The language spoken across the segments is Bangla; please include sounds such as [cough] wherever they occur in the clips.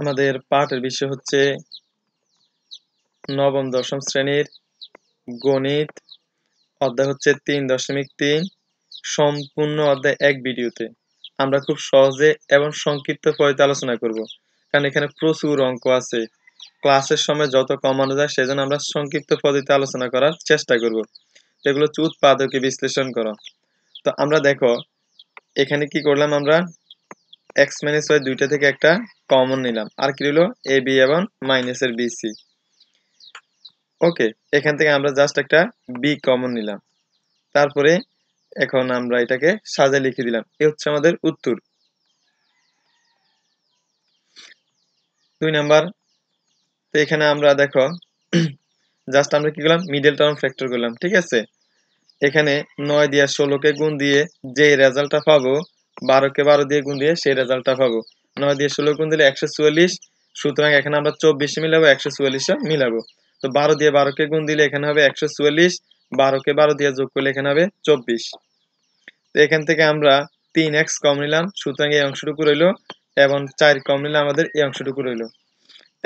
আমাদের পাঠের বিষয় হচ্ছে নবম দশম শ্রেণীর গণিত অধ্যায় হচ্ছে তিন দশমিক তিন সম্পূর্ণ অধ্যায় এক ভিডিওতে আমরা খুব সহজে এবং সংক্ষিপ্ত পরিতে আলোচনা করব কারণ এখানে প্রচুর অঙ্ক আছে ক্লাসের সময় যত কমানো যায় সেজন্য আমরা সংক্ষিপ্ত পদ্ধতিতে আলোচনা করার চেষ্টা করব এগুলো হচ্ছে উৎপাদকে বিশ্লেষণ করা তো আমরা দেখো এখানে কি করলাম আমরা এক্স মাইনাস ওয়াই দুইটা থেকে একটা কমন নিলাম আর কি রইল এ বি এবং মাইনাসের বি সি ওকে এখান থেকে আমরা জাস্ট একটা বি কমন নিলাম তারপরে এখন আমরা এটাকে সাজা লিখে দিলাম এ হচ্ছে আমাদের উত্তর দুই নাম্বার তো এখানে আমরা দেখো জাস্ট [clears throat] আমরা কি করলাম মিডল টার্ম ফ্যাক্টর করলাম ঠিক আছে এখানে নয় দিয়ে ষোলোকে গুণ দিয়ে যে রেজাল্টটা পাবো বারোকে বারো দিয়ে গুণ দিয়ে সেই রেজাল্টটা পাবো নয় দিয়ে ষোলো গুণ দিলে একশো চুয়াল্লিশ সুতরাং এখানে আমরা চব্বিশে মিলাবো একশো চুয়াল্লিশে মিলাবো তো বারো দিয়ে বারোকে গুণ দিলে এখানে হবে একশো চুয়াল্লিশ বারোকে বারো দিয়ে যোগ করলে এখানে হবে চব্বিশ তো এখান থেকে আমরা তিন এক্স কম নিলাম সুতরাং এই অংশটুকু রইলো এবং চার কম নিলাম আমাদের এই অংশটুকু রইলো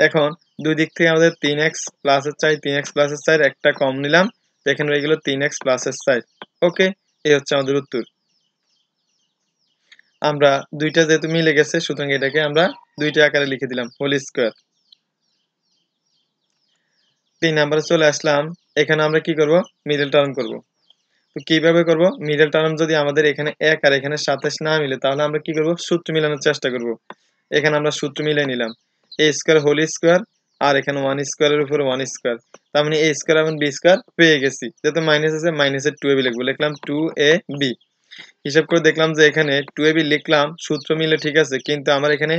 এখন দুই দিক থেকে আমাদের তিন এক্স প্লাসের চাই তিন এক্স প্লাসের চাই একটা কম নিলাম তো এখানে রয়ে গেলো তিন এক্স প্লাসের চাই ওকে এই হচ্ছে আমাদের উত্তর আমরা দুইটা যেহেতু মিলে গেছে সুতরাং এটাকে আমরা দুইটা আকারে লিখে দিলাম হোল স্কোয়ার তিন নাম্বারে চলে আসলাম এখানে আমরা কি করব মিডল টার্ম করব তো কিভাবে করব মিডল টার্ম যদি আমাদের এখানে এক আর এখানে সাতাশ না মিলে তাহলে আমরা কি করব সূত্র মিলানোর চেষ্টা করব এখানে আমরা সূত্র মিলে নিলাম এ স্কোয়ার হোল স্কোয়ার আর এখানে ওয়ান স্কোয়ারের উপরে ওয়ান স্কোয়ার তার মানে এ স্কোয়ার এবং বি স্কোয়ার পেয়ে গেছি যেহেতু মাইনাস আছে মাইনাসের টু এ বি লিখবো লিখলাম টু এ বি হিসাব করে দেখলাম যে এখানে টু এবি লিখলাম সূত্র মিলে ঠিক আছে কিন্তু আমার এখানে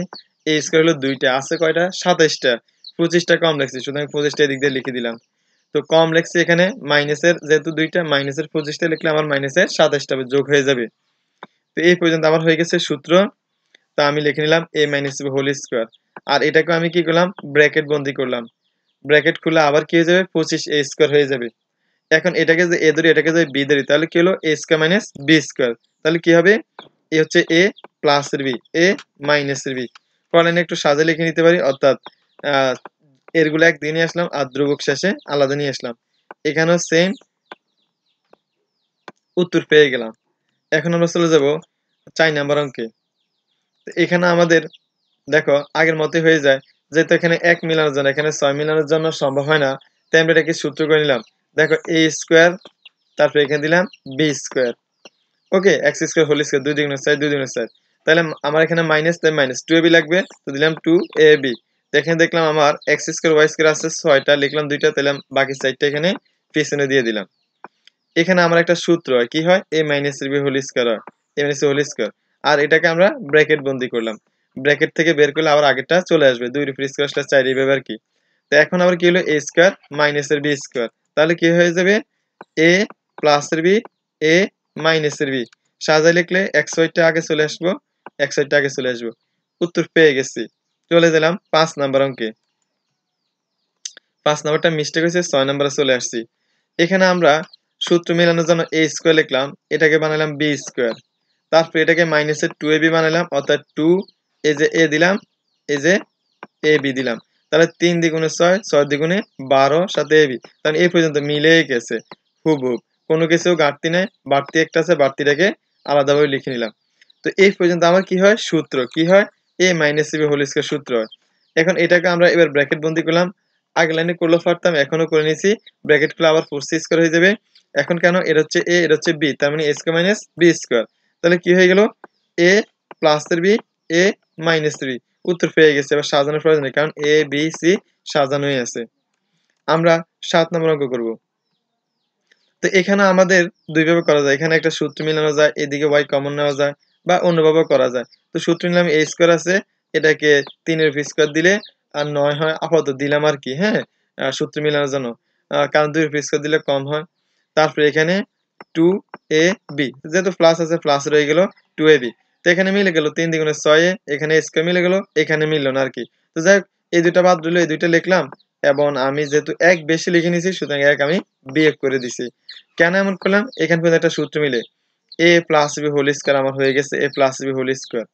এ স্কোয়ার হলো দুইটা আছে কয়টা সাতাইশটা পঁচিশটা কম লাগছে সুতরাং পঁচিশটা এদিক দিয়ে লিখে দিলাম তো কম লেখছি এখানে মাইনাসের যেহেতু দুইটা মাইনাসের পঁচিশটা লিখলে আমার মাইনাসের সাতাশটা যোগ হয়ে যাবে তো এই পর্যন্ত আমার হয়ে গেছে সূত্র তো আমি লিখে নিলাম A minus B whole square আর এটাকে আমি কি করলাম ব্র্যাকেট বন্দি করলাম ব্র্যাকেট খুলে আবার কি হয়ে যাবে পঁচিশ এ স্কোয়ার হয়ে যাবে এখন এটাকে যে এ ধরি এটাকে যে বি ধরি তাহলে কি হলো A square minus B square তাহলে কি হবে এ হচ্ছে এ প্লাস এর বি এ মাইনাস এর বি কলেন একটু সাজে লিখে নিতে পারি অর্থাৎ এরগুলো একদিকে নিয়ে আসলাম আর ধ্রুবক শেষে আলাদা নিয়ে আসলাম এখানেও সেম উত্তর পেয়ে গেলাম এখন আমরা চলে যাব চার নাম্বার অঙ্কে এখানে আমাদের দেখো আগের মতে হয়ে যায় যেহেতু এখানে এক মিলানোর জন্য এখানে ছয় মিলানোর জন্য সম্ভব হয় না তাই আমরা এটাকে সূত্র করে নিলাম দেখো এ স্কোয়ার তারপর এখানে দিলাম B square okay X square whole square দুই দিগুণের সাইড দুই দিগুণের সাইড তাহলে আমার এখানে মাইনাস তাই মাইনাস টু এ বি লাগবে তো দিলাম টু এ বি এখানে দেখলাম আমার এক্স স্কোয়ার ওয়াই স্কোয়ার আছে ছয়টা লিখলাম দুইটা তাহলে বাকি চারটা এখানে পিছনে দিয়ে দিলাম এখানে আমার একটা সূত্র হয় কি হয় A minus B whole square হয় এ মাইনাস হোল স্কোয়ার আর এটাকে আমরা ব্র্যাকেট বন্দি করলাম ব্র্যাকেট থেকে বের করলে আবার আগেরটা চলে আসবে দুই রুপির স্কোয়ার চাই এইভাবে আর কি তো এখন আবার কি হলো এ স্কোয়ার মাইনাস এর বি স্কোয়ার তাহলে কি হয়ে যাবে এ প্লাস এর বি এ এর বি সাজাই লিখলে একশো টা আগে চলে আসবো একশো ওইটটা আগে চলে আসবো উত্তর পেয়ে গেছি চলে গেলাম পাঁচ নাম্বার অঙ্কে পাঁচ নাম্বারটা মিস্টেক হয়েছে ছয় নাম্বারে চলে আসছি এখানে আমরা সূত্র মেলানোর জন্য এ স্কোয়ার লিখলাম এটাকে বানালাম বি স্কোয়ার তারপর এটাকে মাইনাসের টু এ বি বানালাম অর্থাৎ টু এ যে এ দিলাম এ যে এ বি দিলাম তাহলে তিন দ্বিগুণে ছয় ছয় দ্বিগুণে বারো সাথে এবি তাহলে এই পর্যন্ত মিলেই গেছে হুবহুব কোনো কিছু ঘাটতি নেই বাড়তি একটা আছে বাড়তিটাকে আলাদাভাবে লিখে নিলাম তো এই পর্যন্ত আমার কি হয় সূত্র কি হয় A minus B whole square সূত্র হয় এখন এটাকে আমরা এবার ব্র্যাকেট বন্দি করলাম আগে লাইনে করলে পারতাম এখনও করে নিয়েছি ব্র্যাকেট খুলে আবার ফোর সি স্কোয়ার হয়ে যাবে এখন কেন এটা হচ্ছে এ এটা হচ্ছে বি তার মানে A square minus B square তাহলে কি হয়ে গেল A plus B A minus three উত্তর পেয়ে গেছে বা সাজানোর প্রয়োজন নেই কারণ এ বি সি সাজানোই আছে আমরা সাত নম্বর অঙ্ক করব তো এখানে আমাদের দুইভাবে করা যায় এখানে একটা সূত্র মিলানো যায় এদিকে ওয়াই কমন নেওয়া যায় বা অন্যভাবে করা যায় তো সূত্র নিলাম এ স্কোয়ার আছে এটাকে তিনের ভি স্কোয়ার দিলে আর নয় হয় আপাতত দিলাম আর কি হ্যাঁ সূত্র মিলানোর জন্য কারণ দুই ভি স্কোয়ার দিলে কম হয় তারপরে এখানে টু এ বি যেহেতু প্লাস আছে প্লাস রয়ে গেল টু এ বি তো এখানে মিলে গেল তিন দ্বিগুণে ছয়ে এখানে স্কোয়ার মিলে গেল এখানে মিললো না আর কি তো যাই এই দুটা বাদ দিলো এই দুইটা লিখলাম এবং আমি যেহেতু এক বেশি লিখে নিয়েছি সুতরাং এক আমি বিয়োগ করে দিছি কেন এমন করলাম এখান পর্যন্ত একটা সূত্র মিলে A plus B whole square আমার হয়ে গেছে A plus B whole square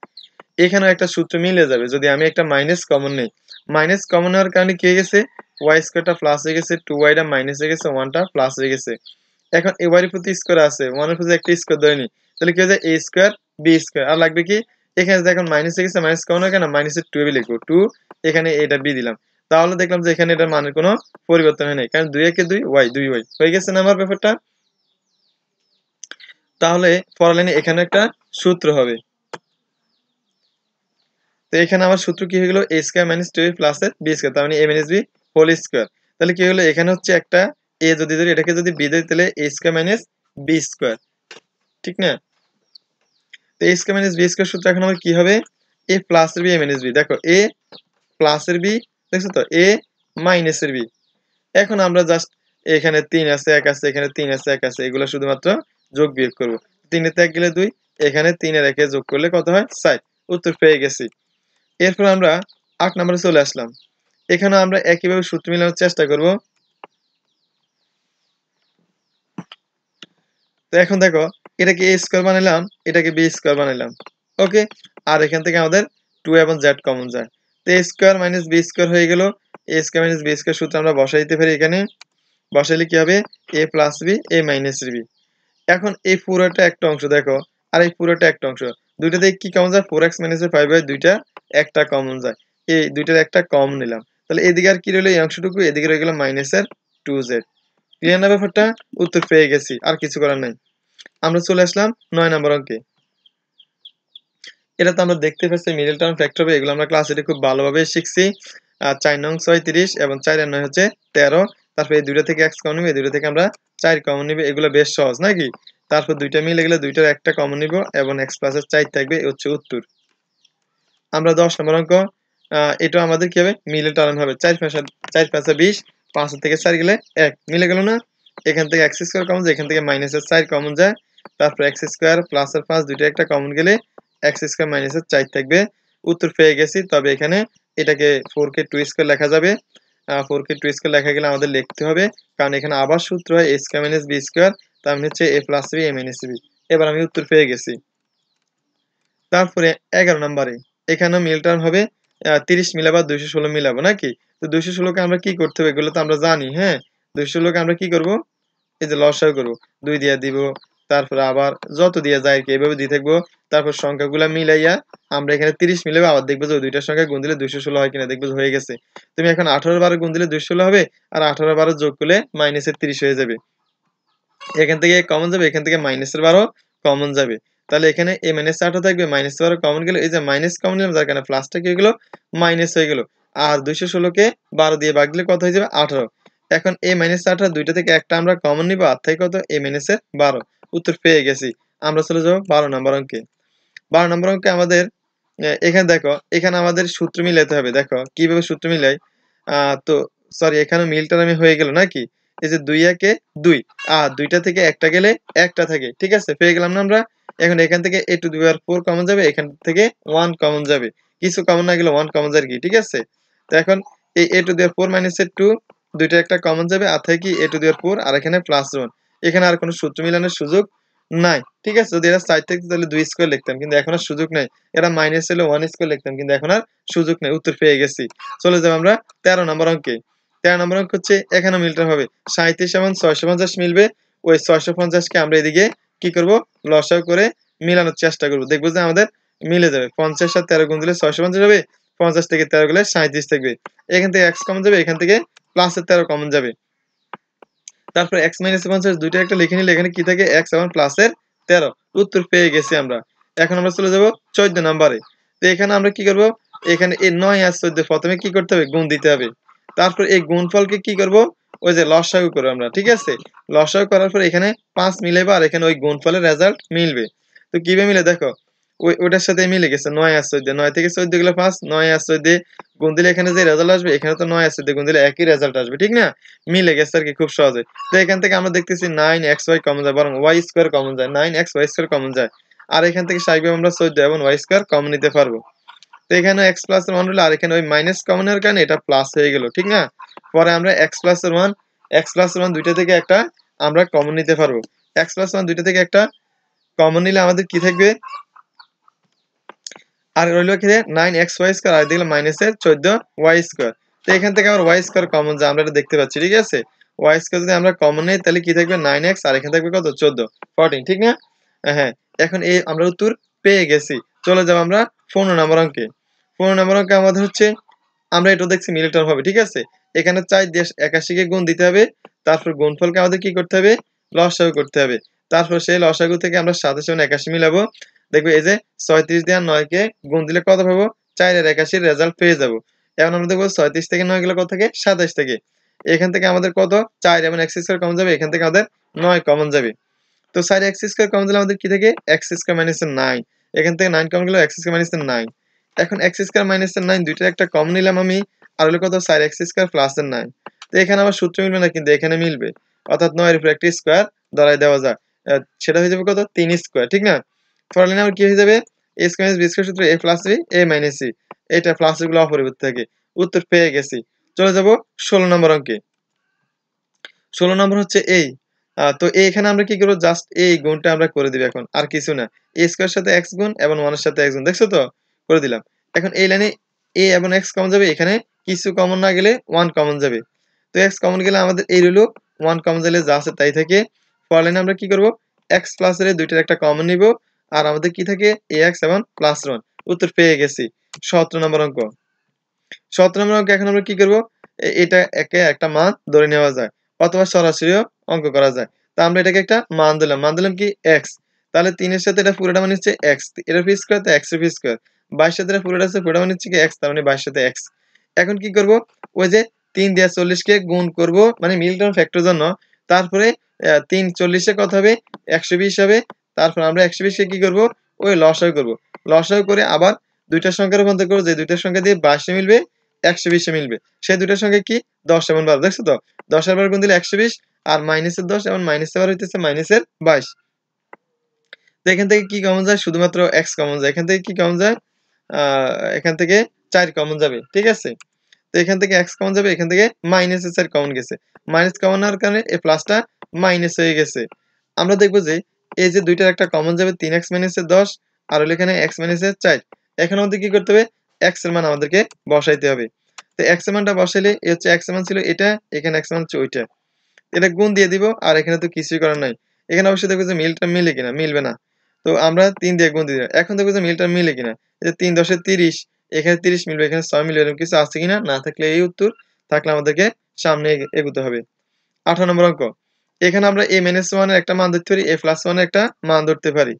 এখানেও একটা সূত্র মিলে যাবে যদি আমি একটা মাইনাস কমন নেই মাইনাস কমন হওয়ার কারণে কি গেছে ওয়াই স্কোয়ারটা প্লাস হয়ে গেছে টু ওয়াইটা মাইনাস হয়ে গেছে ওয়ানটা প্লাস হয়ে গেছে এখন এ ওয়াইয়ের প্রতি স্কোয়ার আছে ওয়ানের প্রতি একটা স্কোয়ার ধরে নি তাহলে কি হয়ে যায় এ স্কোয়ার বি স্কোয়ার আর লাগবে কি এখানে এখন মাইনাসে গেছে মাইনাস কেন কেন টু টুয়েলভ লিখবো টু এখানে এটা বি দিলাম তাহলে দেখলাম যে এখানে এটার মানের কোনো পরিবর্তন হয় নাই কারণ দুই একে দুই ওয়াই দুই ওয়াই হয়ে গেছে না আমার ব্যাপারটা তাহলে ফরালাইনে এখানে একটা সূত্র হবে তো এখানে আমার সূত্র কি হয়ে গেলো A square minus two plus A B square তার মানে A minus B whole square তাহলে কি হলো এখানে হচ্ছে একটা এ যদি ধরি এটাকে যদি বি দেয় তাহলে A square minus B square ঠিক না তো A square minus B square সূত্র এখন আমার কি হবে এ প্লাস এর বি এ মাইনাস বি দেখো এ প্লাস এর বি দেখছো তো এ মাইনাস এর বি এখন আমরা জাস্ট এখানে তিন আছে এক আছে এখানে তিন আছে এক আছে এগুলো শুধুমাত্র যোগ বিয়োগ করব তিনে এক গেলে দুই এখানে তিনে একে যোগ করলে কত হয় সাই উত্তর পেয়ে গেছি এরপর আমরা আট নম্বরে চলে আসলাম এখানে আমরা একইভাবে সূত্র মিলানোর চেষ্টা করব তো এখন দেখো এটাকে এ স্কোয়ার বানালাম এটাকে বি স্কোয়ার বানালাম ওকে আর এখান থেকে আমাদের টু এবং জেড কমন যায় তো A square minus B square হয়ে গেল A square minus B square সূত্র আমরা বসাই দিতে পারি এখানে বসাইলে কি হবে A plus B A minus B এখন এই পুরোটা একটা অংশ দেখো আর এই পুরোটা একটা অংশ দুইটা দিয়ে কি কমন যায় four X minus five by দুইটা একটা কমন যায় এই দুইটার একটা কম নিলাম তাহলে এদিকে আর কি রইলো এই অংশটুকু এদিকে রয়ে গেল মাইনাসের টু জেড ক্লিয়ার না ব্যাপারটা উত্তর পেয়ে গেছি আর কিছু করার নাই আমরা চলে আসলাম নয় নম্বর অঙ্কে এটা তো আমরা দেখতে পাচ্ছি মিডল টার্ম ফ্যাক্টর হবে এগুলো আমরা ক্লাসে খুব ভালোভাবে শিখছি আর চার নং ছয়ত্রিশ এবং চার নয় হচ্ছে তেরো তারপর এই দুইটা থেকে এক্স কমন নিবে দুইটা থেকে আমরা চার কমন নিবে এগুলো বেশ সহজ নাকি তারপর দুইটা মিলে গেলে দুইটার একটা কমন নিব এবং এক্স প্লাসের চার থাকবে হচ্ছে উত্তর আমরা দশ নম্বর অঙ্ক এটা আমাদের কি হবে মিলে টার্ম হবে চার পাঁচা চার পাঁচা বিশ পাঁচ থেকে চার গেলে এক মিলে গেল না এখান থেকে এক্স স্কোয়ার কমন যায় এখান থেকে মাইনাসের চার কমন যায় তারপর এক্স স্কোয়ার প্লাসের পাঁচ দুইটা একটা কমন গেলে এক্স স্কোয়ার মাইনাসের চার থাকবে উত্তর পেয়ে গেছি তবে এখানে এটাকে ফোর কে টু স্কোয়ার লেখা যাবে ফোর কে টু স্কোয়ার লেখা গেলে আমাদের লিখতে হবে কারণ এখানে আবার সূত্র হয় S square minus B square তার মানে হচ্ছে A plus B M minus B এবার আমি উত্তর পেয়ে গেছি তারপরে এগারো নম্বরে এখানে মিলটার্ম হবে তিরিশ মিলাবা দুইশো ষোলো মিলাবো নাকি তো দুইশো ষোলোকে আমরা কি করতে হবে এগুলো তো আমরা জানি হ্যাঁ দুইশো লোক আমরা কি করব এই যে লসাও করব দুই দিয়ে দিব তারপরে আবার যত দিয়ে যায় কি এভাবে দিয়ে থাকবো তারপর সংখ্যাগুলো মিলাইয়া আমরা এখানে তিরিশ মিলাবো আবার দেখবো যে দুইটার সংখ্যা গুণ দিলে দুইশো ষোলো হয় কিনা দেখবো হয়ে গেছে তুমি এখন আঠারো বারো গুণ দিলে দুইশো ষোলো হবে আর আঠারো বারো যোগ করলে মাইনাসের তিরিশ হয়ে যাবে এখান থেকে কমন যাবে এখান থেকে মাইনাসের বারো কমন যাবে তাহলে এখানে এ মাইনাস আঠারো থাকবে মাইনাস বারো কমন গেলে এই যে মাইনাস কমন নিলাম যার কারণে প্লাসটা কি হয়ে গেলো মাইনাস হয়ে গেলো আর দুইশো ষোলোকে বারো দিয়ে ভাগ দিলে কত হয়ে যাবে আঠারো এখন এ মাইনাস আঠারো দুইটা থেকে একটা আমরা কমন নিব আর থেকে কত এ মাইনাসের বারো উত্তর পেয়ে গেছি আমরা চলে যাবো বারো নম্বর অঙ্কে বারো নম্বর অঙ্কে আমাদের এখানে দেখো এখানে আমাদের সূত্র মিলাইতে হবে দেখো কিভাবে সূত্র মিলাই তো সরি এখানে মিলটা আমি হয়ে গেল নাকি এই যে দুই একে দুই আর দুইটা থেকে একটা গেলে একটা থাকে ঠিক আছে পেয়ে গেলাম না আমরা এখন এখান থেকে এ টু দুই আর ফোর কমন যাবে এখান থেকে ওয়ান কমন যাবে কিছু কমন না গেলে ওয়ান কমন যায় কি ঠিক আছে তো এখন এই এ টু দুই আর ফোর মাইনাস এর টু দুইটা একটা কমন যাবে আর থেকে এ টু দেওয়ার ফোর আর এখানে প্লাস ওয়ান এখানে আর কোনো সূত্র মিলানোর সুযোগ নাই ঠিক আছে যদি এরা সাইড থেকে তাহলে দুই স্কোয়ার লিখতাম কিন্তু এখন আর সুযোগ নেই এরা মাইনাস হলে ওয়ান স্কোয়ার লিখতাম কিন্তু এখন আর সুযোগ নেই উত্তর পেয়ে গেছি চলে যাব আমরা তেরো নম্বর অঙ্কে তেরো নম্বর অঙ্ক হচ্ছে এখানে মিলটা হবে সাঁত্রিশ এবং ছয়শো পঞ্চাশ মিলবে ওই ছয়শো পঞ্চাশকে আমরা এদিকে কি করব লসাও করে মিলানোর চেষ্টা করব দেখবো যে আমাদের মিলে যাবে পঞ্চাশ আর তেরো গুণ দিলে ছয়শো পঞ্চাশ হবে পঞ্চাশ থেকে তেরো গেলে সাঁত্রিশ থাকবে এখান থেকে এক্স কমন যাবে এখান থেকে এর তেরো কমন যাবে তারপর এক্স মাইনাস পঞ্চাশ দুইটা একটা লিখে নিলে এখানে কি থাকে এক্স এবং এর তেরো উত্তর পেয়ে গেছি আমরা এখন আমরা চলে যাব চোদ্দ নম্বরে তো এখানে আমরা কি করব এখানে এই নয় আর চোদ্দ প্রথমে কি করতে হবে গুণ দিতে হবে তারপর এই ফলকে কি করব ওই যে লসাগু করবো আমরা ঠিক আছে লসাগু করার পর এখানে পাঁচ বা আর এখানে ওই গুণফলের রেজাল্ট মিলবে তো কিভাবে মিলে দেখো ওই ওটার সাথে মিলে গেছে নয় আর চোদ্দ নয় থেকে চোদ্দ গুলো পাঁচ নয় আর চোদ্দ গুণ দিলে এখানে যে রেজাল্ট আসবে এখানে তো নয় আর চোদ্দ গুণ দিলে একই রেজাল্ট আসবে ঠিক না মিলে গেছে আর কি খুব সহজে তো এখান থেকে আমরা দেখতেছি নাইন এক্স ওয়াই কমন যায় বরং ওয়াই স্কোয়ার কমন যায় nine X Y square common যায় আর এখান থেকে সাইবে আমরা চোদ্দ এবং ওয়াই স্কোয়ার কমন নিতে পারবো তো এখানে এক্স প্লাস ওয়ান হলো আর এখানে ওই মাইনাস এর কারণে এটা প্লাস হয়ে গেল ঠিক না পরে আমরা X plus one X plus one দুইটা থেকে একটা আমরা কমন নিতে পারবো এক্স প্লাস ওয়ান দুইটা থেকে একটা কমন নিলে আমাদের কি থাকবে আর রইল কি নাইন এক্স ওয়াই স্কোয়ার আর দেখলাম এর চোদ্দ ওয়াই স্কোয়ার তো এখান থেকে আমার ওয়াই স্কোয়ার কমন যা আমরা দেখতে পাচ্ছি ঠিক আছে ওয়াই স্কোয়ার যদি আমরা কমন নেই তাহলে কি থাকবে নাইন এক্স আর এখানে থাকবে কত চোদ্দ ফর্টিন ঠিক না হ্যাঁ এখন এই আমরা উত্তর পেয়ে গেছি চলে যাবো আমরা পনেরো নম্বর অঙ্কে পনেরো নম্বর অঙ্কে আমাদের হচ্ছে আমরা এটা দেখছি মিলিটার হবে ঠিক আছে এখানে চাই দেশ একাশিকে গুণ দিতে হবে তারপর গুণফলকে আমাদের কি করতে হবে লসাগু করতে হবে তারপর সেই লসাগু থেকে আমরা সাতাশ এবং একাশি মিলাবো দেখবে এই যে ছয়ত্রিশ দিয়ে নয় কে গুণ দিলে কত পাবো চারের একাশির রেজাল্ট পেয়ে যাবো এখন আমরা দেখবো ছয়ত্রিশ থেকে নয় গেলে কত থাকে সাতাশ থেকে এখান থেকে আমাদের কত চার এবং এক্স স্কোয়ার কমন যাবে এখান থেকে আমাদের নয় কমন যাবে তো চার এক্স স্কোয়ার কমন দিলে আমাদের কি থাকে এক্স স্কোয়ার মাইনাস নাইন এখান থেকে নাইন কমন গেলে এক্স স্কোয়ার মাইনাস নাইন এখন এক্স স্কোয়ার মাইনাস নাইন দুইটা একটা কমন নিলাম আমি আর হলে কত চার এক্স স্কোয়ার প্লাস নাইন তো এখানে আবার সূত্র মিলবে না কিন্তু এখানে মিলবে অর্থাৎ নয়ের উপর একটি স্কোয়ার দাঁড়ায় দেওয়া যায় সেটা হয়ে যাবে কত তিন স্কোয়ার ঠিক না সরালে কি হয়ে যাবে এ স্কোয়ার বি স্কোয়ার সূত্র A plus B A minus C এটা প্লাস গুলো অপরিবর্তিত থাকে উত্তর পেয়ে গেছি চলে যাব ষোলো নম্বর অঙ্কে ষোলো নম্বর হচ্ছে এই তো এখানে আমরা কি করবো জাস্ট এই গুণটা আমরা করে দিব এখন আর কিছু না এ স্কোয়ার সাথে এক্স গুণ এবং ওয়ানের সাথে এক্স গুণ দেখছো তো করে দিলাম এখন এই লাইনে এ এবং এক্স কমন যাবে এখানে কিছু কমন না গেলে ওয়ান কমন যাবে তো এক্স কমন গেলে আমাদের এই রইলো ওয়ান কমন গেলে যা আছে তাই থাকে ফর লাইনে আমরা কি করবো এক্স প্লাস দুইটার একটা কমন নিব আর আমাদের কি থাকে এ এক্স এবং প্লাস ওয়ান উত্তর পেয়ে গেছি সতেরো নম্বর অঙ্ক সতেরো নম্বর অঙ্ক এখন আমরা কি করবো এটা একে একটা মান ধরে নেওয়া যায় অথবা সরাসরিও অঙ্ক করা যায় তা আমরা এটাকে একটা মান দিলাম মান দিলাম কি এক্স তাহলে তিনের সাথে এটা পুরোটা মানে হচ্ছে এক্স এটা ফি স্কোয়ার তো এক্স ফি স্কোয়ার বাইশ সাথে এটা পুরোটা আছে পুরোটা মানে হচ্ছে কি এক্স তার মানে বাইশ সাথে এক্স এখন কি করব ওই যে তিন দিয়ে চল্লিশকে গুণ করব মানে মিল্টন ফ্যাক্টর জন্য তারপরে তিন চল্লিশে কত হবে একশো বিশ হবে তারপর আমরা একশো বিশকে কি করবো ওই লসাও করব লসাও করে আবার দুইটার সংখ্যা রূপান্তর করবো যে দুইটার সংখ্যা দিয়ে বাইশে মিলবে একশো বিশে মিলবে সে দুইটার সঙ্গে কি দশ এমন বারো দেখছো তো দশের বার গুণ দিলে একশো বিশ আর মাইনাসের দশ এবং মাইনাসের বার হইতেছে মাইনাসের বাইশ তো এখান থেকে কি কমন যায় শুধুমাত্র এক্স কমন যায় এখান থেকে কি কমন যায় এখান থেকে চার কমন যাবে ঠিক আছে তো এখান থেকে এক্স কমন যাবে এখান থেকে মাইনাস এর চার কমন গেছে মাইনাস কমন হওয়ার কারণে এ প্লাসটা মাইনাস হয়ে গেছে আমরা দেখবো যে এই যে দুইটার একটা কমন যাবে তিন এক্স মাইনাসের দশ আর হলো এখানে এক্স মাইনাসের চার এখন আমাদের কি করতে হবে এক্স এর মান আমাদেরকে বসাইতে হবে তো এক্স এর মানটা বসাইলে এই হচ্ছে এক্স এর মান ছিল এটা এখানে এক্স মান হচ্ছে ওইটা এটা গুণ দিয়ে দিব আর এখানে তো কিছুই করার নাই এখানে অবশ্যই দেখো যে মিলটা মিলে কিনা মিলবে না তো আমরা তিন দিয়ে গুণ দিয়ে এখন দেখো যে মিলটা মিলে কিনা এটা তিন দশে তিরিশ এখানে তিরিশ মিলবে এখানে ছয় মিলবে এরকম কিছু আছে কিনা না থাকলে এই উত্তর থাকলে আমাদেরকে সামনে এগোতে হবে আঠারো নম্বর অঙ্ক এখানে আমরা এ মাইনাস ওয়ানের একটা মান ধরতে পারি এ প্লাস ওয়ানের একটা মান ধরতে পারি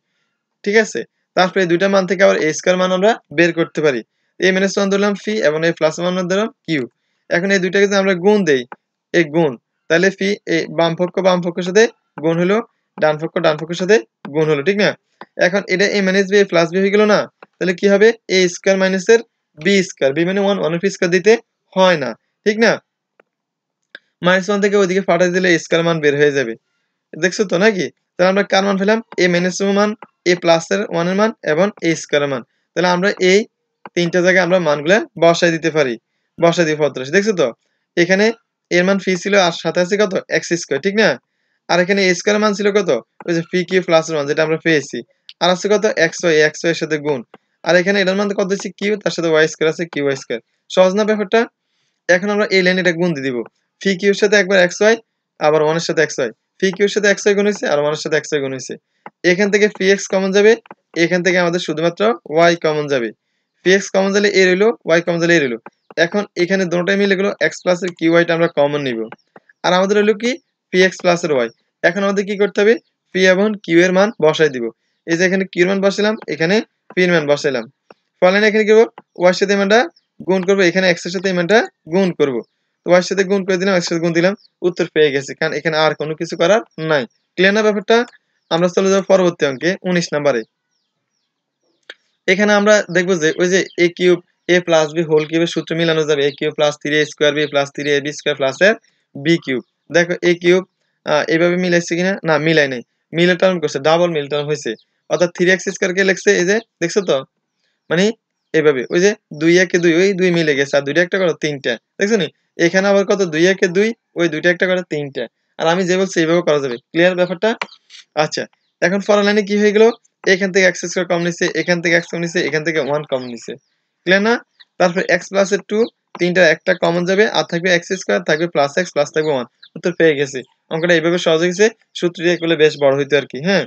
ঠিক আছে তারপরে দুইটা মান থেকে আবার এ স্কোয়ার মান আমরা বের করতে পারি এ মাইনাস ওয়ান ধরলাম ফি এবং এ প্লাস ওয়ান ধরলাম কিউ এখন এই দুইটাকে যদি আমরা গুণ দেই এ গুণ তাহলে ফি এ বাম পক্ষ বাম পক্ষের সাথে গুণ হলো ডান পক্ষ ডান পক্ষের সাথে গুণ হলো ঠিক না এখন এটা A minus B A plus B হয়ে গেল না তাহলে কি হবে এ স্কোয়ার মাইনাসের বি স্কোয়ার বি মানে ওয়ান ওয়ান স্কোয়ার দিতে হয় না ঠিক না মাইনাস থেকে ওইদিকে ফাটাই দিলে স্কোয়ার মান বের হয়ে যাবে দেখছো তো নাকি তাহলে আমরা কার মান পেলাম এ মাইনাস মান এ প্লাসের ওয়ানের মান এবং এ স্কোয়ার মান তাহলে আমরা এই তিনটা জায়গায় আমরা মানগুলো বসায় দিতে পারি বসায় দিয়ে পত্রাশি দেখছো তো এখানে এর মান ফি ছিল আর সাথে আছে কত এক্স স্কোয়ার ঠিক না আর এখানে এ স্কোয়ার মান ছিল কত ওই যে ফি কিউ প্লাস মান যেটা আমরা পেয়েছি আর আছে কত এক্স ওয়াই এক্স ওয়াই এর সাথে গুণ আর এখানে এটার মান কত হচ্ছে কিউ তার সাথে ওয়াই স্কোয়ার আছে কিউ ওয়াই স্কোয়ার সহজ না ব্যাপারটা এখন আমরা এই লাইনে এটা গুণ দিয়ে দিব ফি কিউর সাথে একবার এক্স ওয়াই আবার ওয়ানের সাথে এক্স ওয়াই ফি কিউর সাথে এক্স ওয়াই গুণ হয়েছে আর ওয়ানের সাথে এক্স ওয়াই গুণ হয়েছে এখান থেকে ফি এক্স কমন যাবে এখান থেকে আমাদের শুধুমাত্র ওয়াই কমন যাবে ফি এক্স কমন যাবে এ রইলো ওয়াই কমন যাবে এ রইলো এখন এখানে দুটোটাই মিলে গেলো এক্স প্লাসের কিউ ওয়াইটা আমরা কমন নিব আর আমাদের হলো কি পি এক্স এর ওয়াই এখন আমাদের কি করতে হবে পি এবং কিউ এর মান বসাই দিব এই যে এখানে কিউর মান বসাইলাম এখানে পি এর মান বসাইলাম ফলে এখানে কি করবো এর সাথে মানটা গুণ করবো এখানে এক্স এর সাথে মানটা গুণ করবো ওয়ার সাথে গুণ করে দিলাম একসাথে গুণ দিলাম উত্তর পেয়ে গেছে কারণ এখানে আর কোনো কিছু করার নাই ক্লিয়ার না ব্যাপারটা আমরা চলে যাবো পরবর্তী অঙ্কে উনিশ নাম্বারে এখানে আমরা দেখবো যে ওই যে A cube A plus B whole কিউবের সূত্র মিলানো যাবে A cube plus three A square B plus three A B square plus এর বি কিউব দেখো এ কিউব এইভাবে মিলাইছে কিনা না মিলাই নাই মিলে টার্ম করছে ডাবল মিল টার্ম হয়েছে অর্থাৎ থ্রি এক্স স্কোয়ার কে লেখছে এই যে দেখছো তো মানে এভাবে ওই যে দুই একে দুই ওই দুই মিলে গেছে আর দুইটা একটা করো তিনটা দেখছো নি এখানে আবার কত দুই একে দুই ওই দুইটা একটা করে তিনটা আর আমি যে বলছি এইভাবে করা যাবে ক্লিয়ার ব্যাপারটা আচ্ছা এখন ফর লাইনে কি হয়ে গেল এখান থেকে এক্স স্কোয়ার কম নিছে এখান থেকে এক্স কম নিছে এখান থেকে ওয়ান কম নিছে ক্লিয়ার না তারপর এক্স প্লাস এর টু তিনটা একটা কমন যাবে আর থাকবে এক্স স্কোয়ার থাকবে প্লাস এক্স প্লাস থাকবে ওয়ান উত্তর পেয়ে গেছে অঙ্কটা এইভাবে সহজ হয়েছে সূত্রটি করলে বেশ বড় হইতো আর কি হ্যাঁ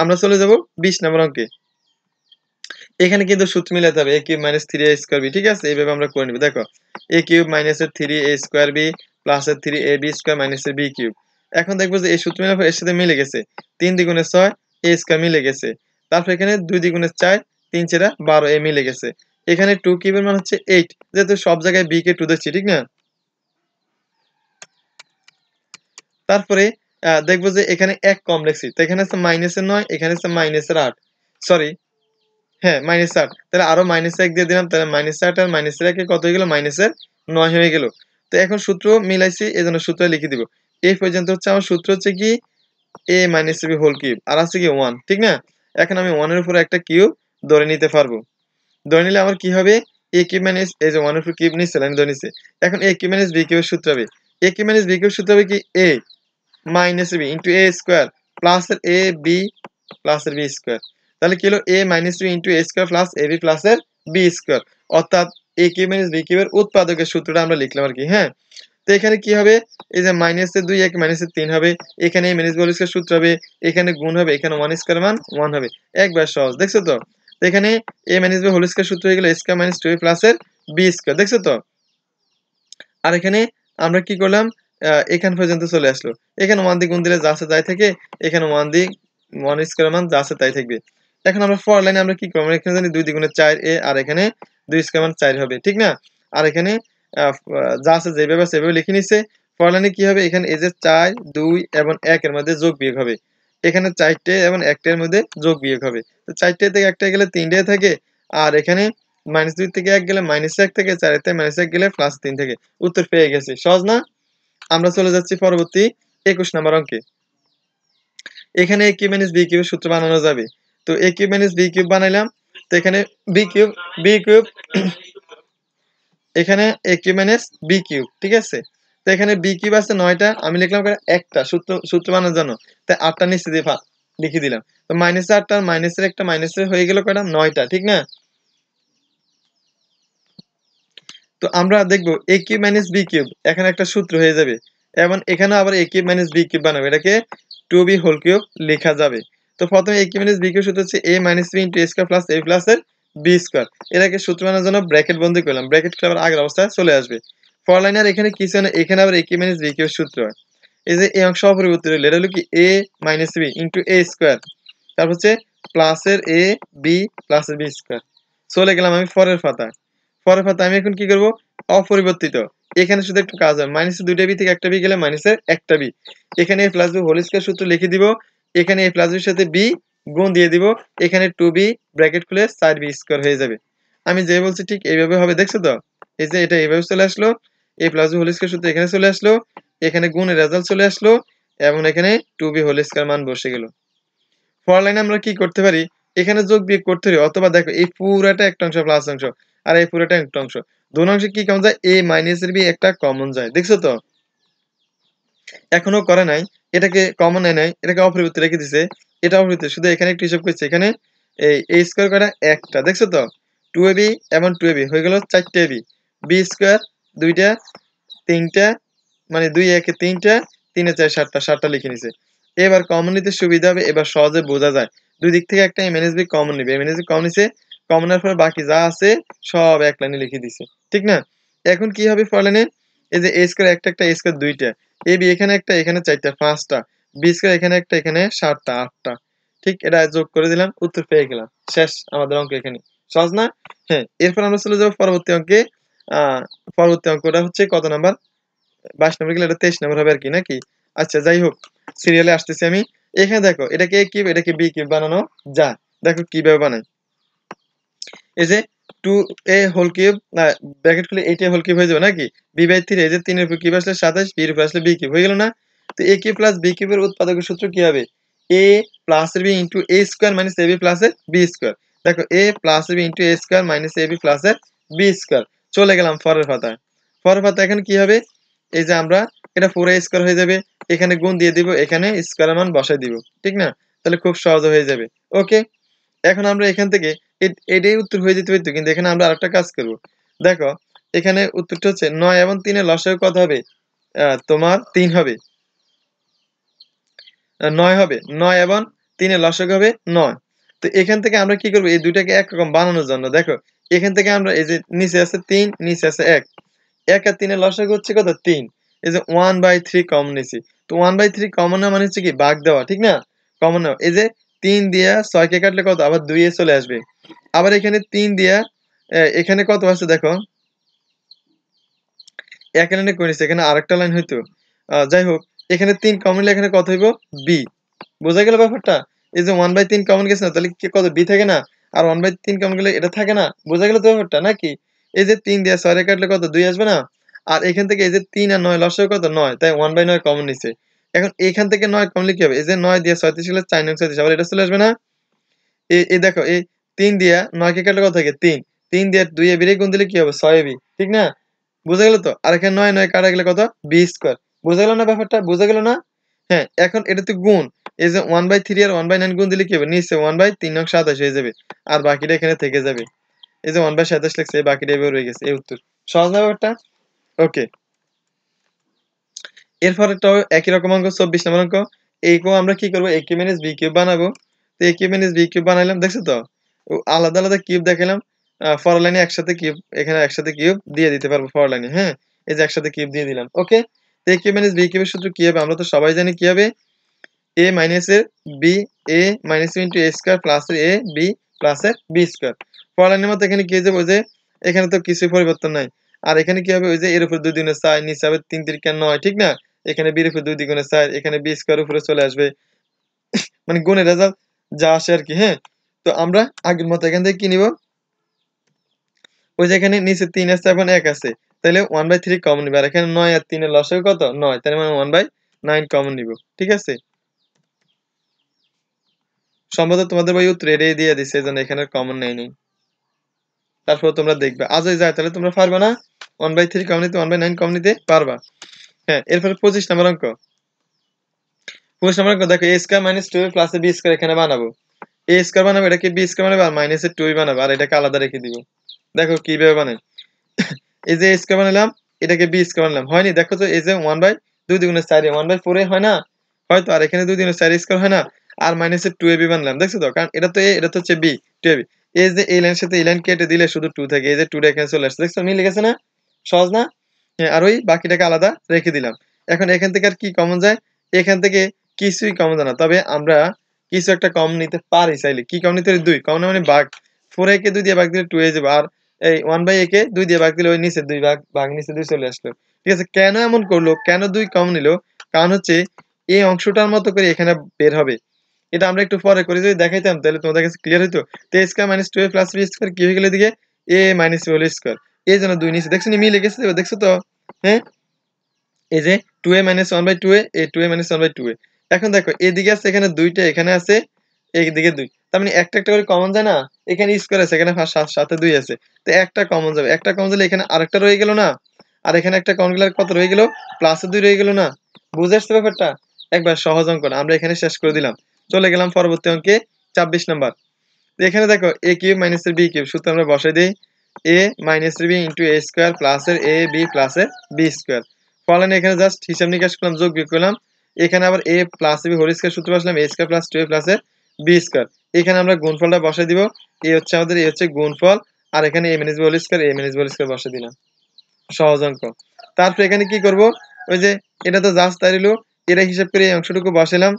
আমরা চলে যাব বিশ নম্বর অঙ্কে এখানে কিন্তু সূত্র মিলাতে হবে A cube minus three A square B ঠিক আছে এইভাবে আমরা করে নিব দেখো এ কিউব মাইনাস এর three A square B plus এর three A B square minus এর বি কিউব এখন দেখবো যে এই সূত্র মিলার পর এর সাথে মিলে গেছে তিন দ্বিগুণে ছয় এ স্কোয়ার মিলে গেছে তারপর এখানে দুই দ্বিগুণে চার তিন চেরা বারো এ মিলে গেছে এখানে টু কিউবের মান হচ্ছে এইট যেহেতু সব জায়গায় বি কে টু দিচ্ছি ঠিক না তারপরে দেখবো যে এখানে এক কম তো এখানে আছে মাইনাস এর নয় এখানে আছে মাইনাস এর আট সরি হ্যাঁ মাইনাস আট তাহলে আরো মাইনাস এক দিয়ে দিলাম তাহলে মাইনাস আট আর মাইনাস এক কত হয়ে গেল মাইনাসের নয় হয়ে গেল তো এখন সূত্র মিলাইছি এই জন্য সূত্র লিখে দিব এই পর্যন্ত হচ্ছে আমার সূত্র হচ্ছে কি A minus B whole cube আর আছে কি ওয়ান ঠিক না এখন আমি ওয়ানের উপরে একটা কিউব ধরে নিতে পারবো ধরে নিলে আমার কি হবে এ কিউব মাইনাস এই যে ওয়ানের উপর কিউব নিচ্ছে আমি ধরে নিচ্ছি এখন এ কিউব মাইনাস বি কিউবের সূত্র হবে এ কিউব মাইনাস বি কিউবের সূত্র হবে কি A minus B into A square plus এর A B plus B square তাহলে কি হলো A minus two into A square plus A B plus এর বি স্কোয়ার অর্থাৎ এ কিউ মাইনাস বি এর উৎপাদকের সূত্রটা আমরা লিখলাম আর কি হ্যাঁ তো এখানে কি হবে এই যে মাইনাস এর দুই এক এর তিন হবে এখানে এই মাইনাস বল স্কোয়ার সূত্র হবে এখানে গুণ হবে এখানে ওয়ান স্কোয়ার মান ওয়ান হবে একবার সহজ দেখছো তো এখানে A minus B whole square সূত্র হয়ে গেল square minus two A plus এর বি স্কোয়ার দেখছো তো আর এখানে আমরা কি করলাম এখান পর্যন্ত চলে আসলো এখানে ওয়ান দিয়ে গুণ দিলে যা আছে তাই থেকে এখানে ওয়ান দিয়ে ওয়ান স্কোয়ার মান যা আছে তাই থাকবে এখন আমরা ফর লাইনে আমরা কি করবো আমরা এখানে জানি দুই দুগুণে চার এ আর এখানে দুই স্কোয়ার মান চার হবে ঠিক না আর এখানে যা আছে যেভাবে সেভাবে লিখে নিছে ফর লাইনে কি হবে এখানে এই যে চার দুই এবং এর মধ্যে যোগ বিয়োগ হবে এখানে চারটে এবং একটার মধ্যে যোগ বিয়োগ হবে তো চারটে থেকে একটা গেলে তিনটে থাকে আর এখানে মাইনাস দুই থেকে এক গেলে মাইনাস এক থেকে চার থেকে মাইনাস এক গেলে প্লাস তিন থেকে উত্তর পেয়ে গেছি সহজ না আমরা চলে যাচ্ছি পরবর্তী একুশ নম্বর অঙ্কে এখানে কি মাইনাস বি কিউবের সূত্র বানানো যাবে তো A cube minus B cube বানাইলাম তো এখানে বি কিউব বি কিউব এখানে A cube minus B cube ঠিক আছে তো এখানে বি কিউব আছে নয়টা আমি লিখলাম একটা সূত্র সূত্র বানানোর জন্য তো আটটা নিচে দিয়ে লিখে দিলাম তো মাইনাস আটটা মাইনাসের একটা মাইনাসের হয়ে গেল কয়টা নয়টা ঠিক না তো আমরা দেখবো A cube minus B cube এখানে একটা সূত্র হয়ে যাবে এবং এখানেও আবার A cube minus B cube বানাবে এটাকে টু বি হোল কিউব লেখা যাবে তো প্রথমে এ কি মাইনাস বি কিউ সূত্র হচ্ছে A minus B into A square plus A plus এর বি স্কোয়ার এটাকে সূত্র মানার জন্য ব্র্যাকেট বন্ধ করলাম ব্র্যাকেট খেলে আবার আগের অবস্থায় চলে আসবে ফর লাইনার এখানে কিছু না এখানে আবার এ কি মাইনাস বি কিউ সূত্র এই যে এই অংশ অপরিবর্তিত হলো এটা হলো কি A minus B into A square তারপর হচ্ছে প্লাসের এ বি প্লাসের বি স্কোয়ার চলে গেলাম আমি ফরের ফাতা ফরের ফাতা আমি এখন কি করব অপরিবর্তিত এখানে শুধু একটু কাজ হয় মাইনাসের দুইটা বি থেকে একটা বি গেলে মাইনাসের একটা বি এখানে প্লাস বি হোল স্কোয়ার সূত্র লিখে দিব এখানে এ প্লাস বির সাথে বি গুণ দিয়ে দিব এখানে টু বি ব্র্যাকেট খুলে সাইড বি স্কোয়ার হয়ে যাবে আমি যে বলছি ঠিক এইভাবে হবে দেখছো তো এই যে এটা এইভাবে চলে আসলো A plus B whole square সূত্র এখানে চলে আসলো এখানে গুণের রেজাল্ট চলে আসলো এবং এখানে টু বি হোল স্কোয়ার মান বসে গেল ফর লাইনে আমরা কি করতে পারি এখানে যোগ বিয়োগ করতে পারি অথবা দেখো এই পুরাটা একটা অংশ প্লাস অংশ আর এই পুরাটা একটা অংশ দু অংশে কি কেমন যায় এ মাইনাস বি একটা কমন যায় দেখছো তো এখনো করে নাই এটাকে কমন এ নেয় এটাকে অপরিবর্তে রেখে দিছে এটা অপরিবর্তে শুধু এখানে একটু হিসাব করছে এখানে এই এ স্কোয়ার কটা একটা দেখছো তো টু এবি এবং টু এবি হয়ে গেল চারটে এবি বি স্কোয়ার দুইটা তিনটা মানে দুই একে তিনটা তিনে চার সাতটা সাতটা লিখে নিছে এবার কমন নিতে সুবিধা হবে এবার সহজে বোঝা যায় দুই দিক থেকে একটা বি কমন এমএনএস বি কমন নিছে কমনের পরে বাকি যা আছে সব এক লাইনে লিখে দিছে ঠিক না এখন কি হবে ফর এই যে এ স্কোয়ার একটা একটা এ স্কোয়ার দুইটা এ বি এখানে একটা এখানে চারটা পাঁচটা বি স্কোয়ার এখানে একটা এখানে সাতটা আটটা ঠিক এটা যোগ করে দিলাম উত্তর পেয়ে গেলাম শেষ আমাদের অঙ্ক এখানে সহজ না হ্যাঁ এরপর আমরা চলে যাবো পরবর্তী অঙ্কে পরবর্তী অঙ্কটা হচ্ছে কত নাম্বার বাইশ নম্বর গেলে এটা তেইশ নম্বর হবে আর কি নাকি আচ্ছা যাই হোক সিরিয়ালে আসতেছি আমি এখানে দেখো এটাকে কি এটাকে বি কি বানানো যা দেখো কিভাবে বানায় এই যে হোল কিউব ব্র্যাকেট খুলে হোল কিউব হয়ে যাবে নাকি এই যে কিউব আসলে আসলে কিউব হয়ে গেল না তো কিউব উৎপাদকের সূত্র কি হবে plus square minus A B plus এর বি স্কোয়ার দেখো প্লাস মাইনাস প্লাস চলে গেলাম ফরের ফাতা ফরের পাতা এখন কি হবে এই যে আমরা এটা ফোর স্কোয়ার হয়ে যাবে এখানে গুণ দিয়ে দিব এখানে স্কোয়ার মান বসাই দিব ঠিক না তাহলে খুব সহজ হয়ে যাবে ওকে এখন আমরা এখান থেকে এটাই উত্তর হয়ে যেতে পারতো কিন্তু এখানে আমরা আরেকটা কাজ করব দেখো এখানে উত্তরটা হচ্ছে নয় এবং তিনের লসাগু কত হবে তোমার তিন হবে নয় হবে নয় এবং তিনের লসাগু হবে নয় তো এখান থেকে আমরা কি করব এই দুইটাকে একরকম বানানোর জন্য দেখো এখান থেকে আমরা এই যে নিচে আছে তিন নিচে আছে এক এক আর তিনের লসাগু হচ্ছে কত তিন এই যে ওয়ান বাই থ্রি কমন নিছি তো ওয়ান বাই থ্রি কমন নেওয়া মানে হচ্ছে কি বাঘ দেওয়া ঠিক না কমন নেওয়া এই যে তিন দিয়া ছয়কে কাটলে কত আবার দুই এ চলে আসবে আবার এখানে তিন দিয়া এখানে কত আছে দেখো এক লাইনে করেছে নিচ্ছে এখানে আরেকটা লাইন হইতো যাই হোক এখানে তিন কমন এখানে কত হইব বি বোঝা গেল ব্যাপারটা এই যে ওয়ান বাই তিন কমন গেছে না তাহলে কি কত বি থাকে না আর ওয়ান বাই তিন কমন গেলে এটা থাকে না বোঝা গেল তো ব্যাপারটা নাকি এই যে তিন দিয়া ছয় কাটলে কত দুই আসবে না আর এখান থেকে এই যে তিন আর নয় লসে কত নয় তাই ওয়ান বাই নয় কমন নিছে এখন এখান থেকে নয় কমলে কি হবে এই যে নয় দিয়ে ছয়ত্রিশ গেলে চার নয় ছয়ত্রিশ আবার এটা চলে আসবে না এই দেখো এই তিন দিয়া কে কাটলে কত থাকে তিন তিন দিয়ে দুই এ বিরে গুণ দিলে কি হবে ছয় বি ঠিক না বুঝে গেল তো আর এখানে নয় নয় কাটা গেলে কত বি স্কোয়ার বোঝা গেল না ব্যাপারটা বুঝে গেল না হ্যাঁ এখন এটা তো গুণ এই যে ওয়ান বাই থ্রি আর ওয়ান বাই নাইন গুণ দিলে কি হবে নিশ্চয় ওয়ান বাই তিন নং সাতাশ হয়ে যাবে আর বাকিটা এখানে থেকে যাবে এই যে ওয়ান বাই সাতাশ লাগছে বাকিটা এভাবে রয়ে গেছে এই উত্তর সহজ না ব্যাপারটা ওকে এরপরে তো একই রকম অঙ্ক চব্বিশ নম্বর অঙ্ক এইকেও আমরা কি করবো একই মিনিস বি কিউব বানাবো তো একই মিনিস বি কিউব বানাইলাম দেখছো তো আলাদা আলাদা কিউব দেখালাম ফর লাইনে একসাথে কিউব এখানে একসাথে কিউব দিয়ে দিতে পারবো ফর লাইনে হ্যাঁ এই যে একসাথে কিউব দিয়ে দিলাম ওকে তো একই কিউব মাইনাস বি কিউবের সূত্র কি হবে আমরা তো সবাই জানি কি হবে এ মাইনাস এর B A minus into A square plus A B plus এর বি স্কোয়ার ফর লাইনের মতো এখানে কি হয়ে যে এখানে তো কিছু পরিবর্তন নাই আর এখানে কি হবে ওই যে এর উপর দুই দিনের চাই নিচে হবে তিন তিরিকা নয় ঠিক না এখানে বির উপরে দুই দ্বিগুণে চার এখানে বি স্কোয়ার উপরে চলে আসবে মানে গুণের রেজাল্ট যা আসে আর কি হ্যাঁ তো আমরা আগের মতো এখান থেকে কি নিব ওই যে এখানে নিচে তিন আছে এখন এক আছে তাহলে ওয়ান বাই থ্রি কমন নিব আর এখানে নয় আর তিনের হবে কত নয় তাহলে মানে ওয়ান বাই নাইন কমন নিব ঠিক আছে সম্ভবত তোমাদের বই উত্তর এড়িয়ে দিয়ে দিচ্ছে এই জন্য এখানে কমন নেই নেই তারপর তোমরা দেখবে আজই যায় তাহলে তোমরা পারবে না ওয়ান বাই থ্রি কমন নিতে ওয়ান বাই নাইন কমন নিতে পারবা হ্যাঁ এরপরে পঁচিশ নম্বর অঙ্ক পঁচিশ নম্বর অঙ্ক দেখো A square minus two B square এখানে বানাবো এ স্কোয়ার বানাবো এটাকে বি স্কোয়ার মানে বানাবো আর বানাবো আর এটাকে আলাদা রেখে দিব দেখো কিভাবে বানাই এই যে স্কোয়ার বানালাম এটাকে বি স্কোয়ার বানালাম হয়নি দেখো তো এই যে ওয়ান বাই দুই দুগুণে ওয়ান বাই ফোরে হয় না হয়তো আর এখানে দুই দুগুণে স্কোয়ার হয় না আর মাইনাস টু এ বি বানালাম দেখছো তো কারণ এটা তো এটা তো হচ্ছে বি টু এ বি এই যে এই লাইনের সাথে এই লাইন কেটে দিলে শুধু টু থাকে এই যে টু এখানে চলে আসছে দেখছো মিলে গেছে না সহজ না হ্যাঁ আর ওই বাকিটাকে আলাদা রেখে দিলাম এখন এখান থেকে আর কি কমন যায় এখান থেকে কিছুই কমন যায় না তবে আমরা কিছু একটা কম নিতে পারি চাইলে কি কম নিতে দুই কম মানে বাঘ ফোর একে দুই দিয়ে বাঘ দিলে টু এ যাবে আর এই ওয়ান বাই একে দুই দিয়ে বাঘ দিলে ওই নিচে দুই বাঘ বাঘ নিচে দুই চলে আসলো ঠিক আছে কেন এমন করলো কেন দুই কম নিল কারণ হচ্ছে এই অংশটার মতো করে এখানে বের হবে এটা আমরা একটু পরে করে যদি দেখাইতাম তাহলে তোমাদের কাছে ক্লিয়ার হইতো তো square minus two A plus B square কি হয়ে গেলে দিকে A minus B whole square এই যেন দুই নিচে দেখছো মিলে গেছে দেখছো তো হ্যাঁ এই যে two A minus one by two A two A minus one by two A এখন দেখো এদিকে আছে এখানে দুইটা এখানে আছে এদিকে দুই তার মানে একটা একটা করে কমন যায় না এখানে স্কোয়ার আছে এখানে সাথে দুই আছে তো একটা কমন যাবে একটা কমন যাবে এখানে আরেকটা রয়ে গেল না আর এখানে একটা কমন গেলে কত রয়ে গেল প্লাসে দুই রয়ে গেল না বুঝে আসছে ব্যাপারটা একবার সহজ অঙ্ক না আমরা এখানে শেষ করে দিলাম চলে গেলাম পরবর্তী অঙ্কে ছাব্বিশ নাম্বার এখানে দেখো A cube minus B cube সুতরাং আমরা বসাই দিই A minus three B into A square প্লাসের এ বি প্লাসের বি স্কোয়ার ফলেন এখানে জাস্ট হিসাব নিকাশ করলাম যোগ বিয়োগ করলাম এখানে আবার A plus B whole square সূত্র বসলাম A square plus two A প্লাসের বি স্কোয়ার এখানে আমরা গুণফলটা বসাই দিব এ হচ্ছে আমাদের এ হচ্ছে গুণফল আর এখানে A minus whole square A minus whole square বসে দিলাম সহজ অঙ্ক তারপর এখানে কি করব ওই যে এটা তো জাস্ট তারিলো এটা হিসাব করে এই অংশটুকু বসালাম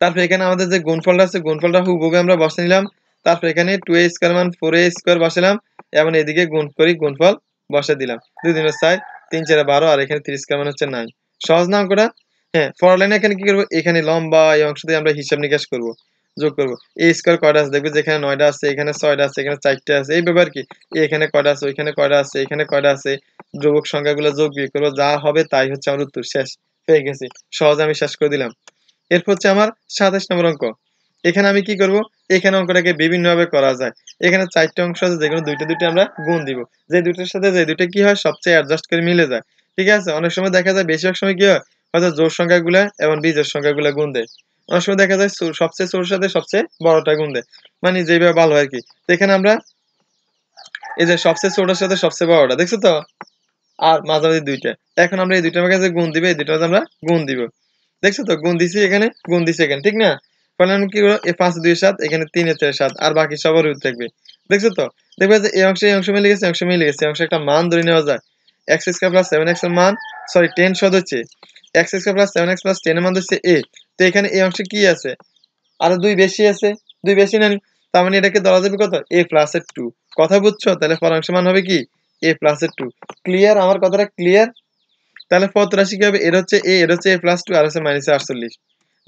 তারপর এখানে আমাদের যে গুণফলটা আছে গুণফলটা হুবহু আমরা বসে নিলাম তারপর এখানে টু এ স্কোয়ার মান ফোর এ স্কোয়ার বসালাম এবং এদিকে গুণ করি গুণফল বসে দিলাম দুই দিনের সাইড তিন চারে বারো আর এখানে তিরিশ মান হচ্ছে নাইন সহজ না করা হ্যাঁ ফর লাইনে এখানে কি করবো এখানে লম্বা এই অংশ দিয়ে আমরা হিসাব নিকাশ করব যোগ করবো এ স্কোয়ার কয়টা আছে দেখবে যেখানে নয়টা আছে এখানে ছয়টা আছে এখানে চারটে আছে এই ব্যাপার কি এখানে কয়টা আছে ওইখানে কয়টা আছে এখানে কয়টা আছে যুবক সংখ্যাগুলো যোগ বিয়ে করবো যা হবে তাই হচ্ছে আমার উত্তর শেষ পেয়ে গেছি সহজ আমি শেষ করে দিলাম এরপর হচ্ছে আমার সাতাশ নম্বর অঙ্ক এখানে আমি কি করব এখানে অঙ্কটাকে বিভিন্ন ভাবে করা যায় এখানে চারটে অংশ আছে যেগুলো দুইটা দুইটা আমরা গুণ দিব যে দুইটার সাথে যে দুইটা কি হয় সবচেয়ে অ্যাডজাস্ট করে মিলে যায় ঠিক আছে অনেক সময় দেখা যায় বেশিরভাগ সময় কি হয় হয়তো জোর সংখ্যাগুলো এবং বীজের সংখ্যাগুলো গুণ দেয় অনেক সময় দেখা যায় সবচেয়ে ছোট সাথে সবচেয়ে বড়টা গুণ দেয় মানে যেভাবে ভালো হয় কি এখানে আমরা এই যে সবচেয়ে ছোটার সাথে সবচেয়ে বড়টা দেখছো তো আর মাঝামাঝি দুইটা এখন আমরা এই দুইটার কাছে গুণ দিবে এই দুইটা আমরা গুণ দিব দেখছো তো গুণ দিছি এখানে গুণ দিছি এখানে ঠিক না পনেরো কি হলো এই পাঁচ দুই সাত এখানে তিন চার সাত আর বাকি সবার রুট থাকবে দেখছো তো দেখবে যে এই অংশে এই অংশ মিলে গেছে অংশ মিলে গেছে অংশে একটা মান ধরে নেওয়া যায় X square plus seven X এর মান সরি টেন সদ হচ্ছে X square plus seven X plus ten এর মান হচ্ছে এ তো এখানে এই অংশে কি আছে আরো দুই বেশি আছে দুই বেশি নেন তার মানে এটাকে ধরা যাবে কত এ প্লাস এর টু কথা বুঝছো তাহলে অংশ মান হবে কি এ প্লাস এর টু ক্লিয়ার আমার কথাটা ক্লিয়ার তাহলে ফত রাশি কি হবে এর হচ্ছে এ এর হচ্ছে এ প্লাস টু আর হচ্ছে মাইনাস আটচল্লিশ